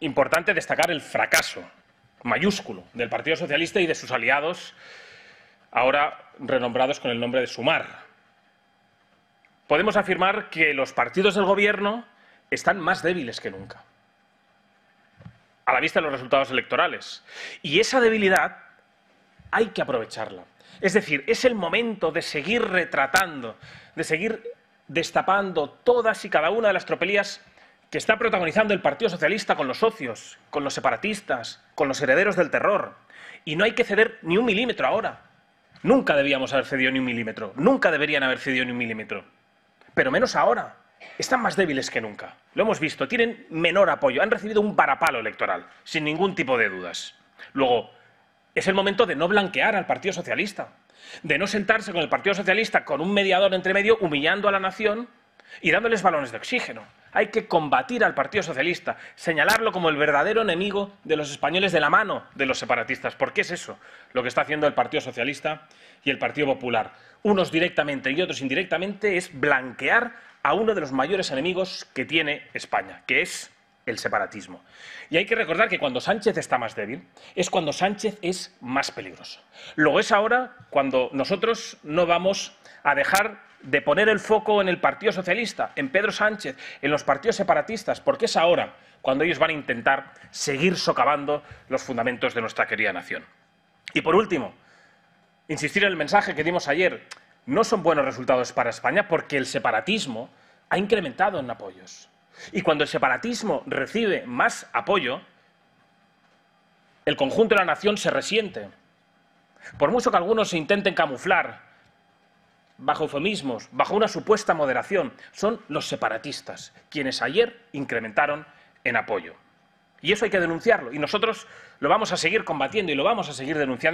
importante destacar el fracaso mayúsculo del Partido Socialista y de sus aliados, ahora renombrados con el nombre de Sumar. Podemos afirmar que los partidos del Gobierno están más débiles que nunca, a la vista de los resultados electorales. Y esa debilidad hay que aprovecharla. Es decir, es el momento de seguir retratando, de seguir destapando todas y cada una de las tropelías que está protagonizando el Partido Socialista con los socios, con los separatistas, con los herederos del terror. Y no hay que ceder ni un milímetro ahora. Nunca debíamos haber cedido ni un milímetro. Nunca deberían haber cedido ni un milímetro. Pero menos ahora. Están más débiles que nunca. Lo hemos visto. Tienen menor apoyo. Han recibido un varapalo electoral, sin ningún tipo de dudas. Luego, es el momento de no blanquear al Partido Socialista. De no sentarse con el Partido Socialista con un mediador entre medio humillando a la nación y dándoles balones de oxígeno. Hay que combatir al Partido Socialista, señalarlo como el verdadero enemigo de los españoles de la mano de los separatistas, porque es eso lo que está haciendo el Partido Socialista y el Partido Popular. Unos directamente y otros indirectamente es blanquear a uno de los mayores enemigos que tiene España, que es el separatismo. Y hay que recordar que cuando Sánchez está más débil, es cuando Sánchez es más peligroso. Lo es ahora cuando nosotros no vamos a dejar de poner el foco en el Partido Socialista, en Pedro Sánchez, en los partidos separatistas, porque es ahora cuando ellos van a intentar seguir socavando los fundamentos de nuestra querida nación. Y por último, insistir en el mensaje que dimos ayer. No son buenos resultados para España porque el separatismo ha incrementado en apoyos. Y cuando el separatismo recibe más apoyo, el conjunto de la nación se resiente. Por mucho que algunos se intenten camuflar bajo eufemismos, bajo una supuesta moderación, son los separatistas, quienes ayer incrementaron en apoyo. Y eso hay que denunciarlo, y nosotros lo vamos a seguir combatiendo y lo vamos a seguir denunciando.